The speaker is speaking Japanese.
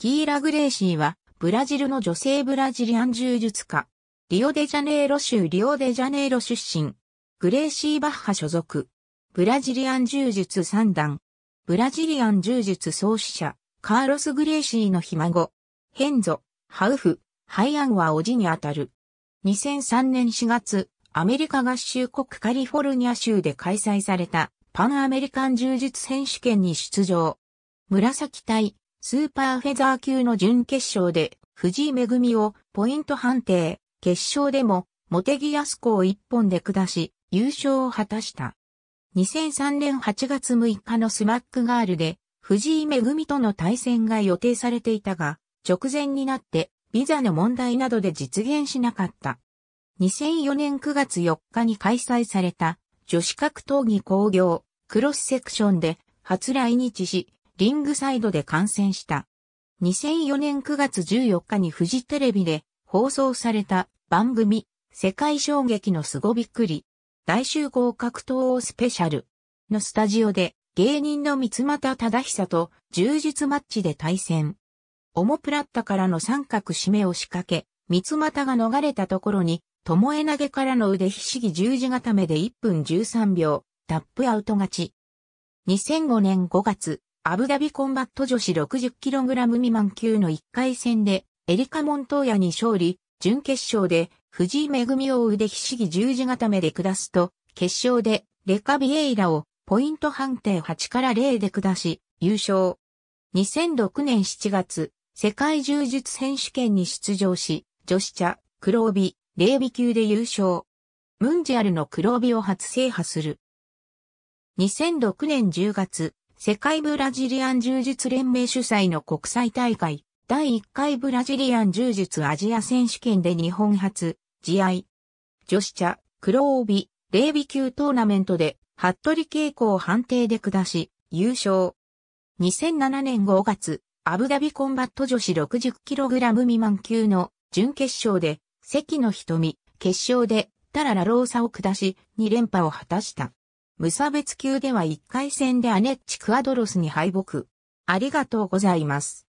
キーラ・グレーシーは、ブラジルの女性ブラジリアン柔術家。リオデジャネイロ州リオデジャネイロ出身。グレーシー・バッハ所属。ブラジリアン柔術三段。ブラジリアン柔術創始者、カーロス・グレーシーのひ孫。ヘンゾ、ハウフ、ハイアンはおじにあたる。2003年4月、アメリカ合衆国カリフォルニア州で開催されたパンアメリカン柔術選手権に出場。紫隊、スーパーフェザー級の準決勝で、藤井恵をポイント判定、決勝でも、茂木康子を一本で下し、優勝を果たした。2003年8月6日のスマックガールで、藤井恵との対戦が予定されていたが、直前になって、ビザの問題などで実現しなかった。2004年9月4日に開催された、女子格闘技工業、クロスセクションで、初来日し、リングサイドで観戦した。2004年9月14日にフジテレビで放送された番組、世界衝撃の凄びっくり、大集合格闘王スペシャルのスタジオで芸人の三又忠久と柔術マッチで対戦。オモプラッタからの三角締めを仕掛け、三股が逃れたところに、巴投げからの腕ひしぎ十字固めで1分13秒、タップアウト勝ち。2005年5月、アブダビコンバット女子 60kg 未満級の1回戦で、エリカ・モントーヤに勝利、準決勝で藤井恵を腕ひしぎ十字固めで下すと、決勝でレカビエイラをポイント判定8から0で下し、優勝。2006年7月、世界柔術選手権に出場し、女子茶、黒帯、0尾級で優勝。ムンジアルの黒帯を初制覇する。2006年10月、世界ブラジリアン柔術連盟主催の国際大会、第1回ブラジリアン柔術アジア選手権で日本初、試合。女子茶、黒帯、霊美級トーナメントで、服部稽古を判定で下し、優勝。2007年5月、アブダビコンバット女子 60kg 未満級の準決勝で、関の瞳、決勝で、タララローサを下し、2連覇を果たした。無差別級では1回戦でアネッチ・クアドロスに敗北。ありがとうございます。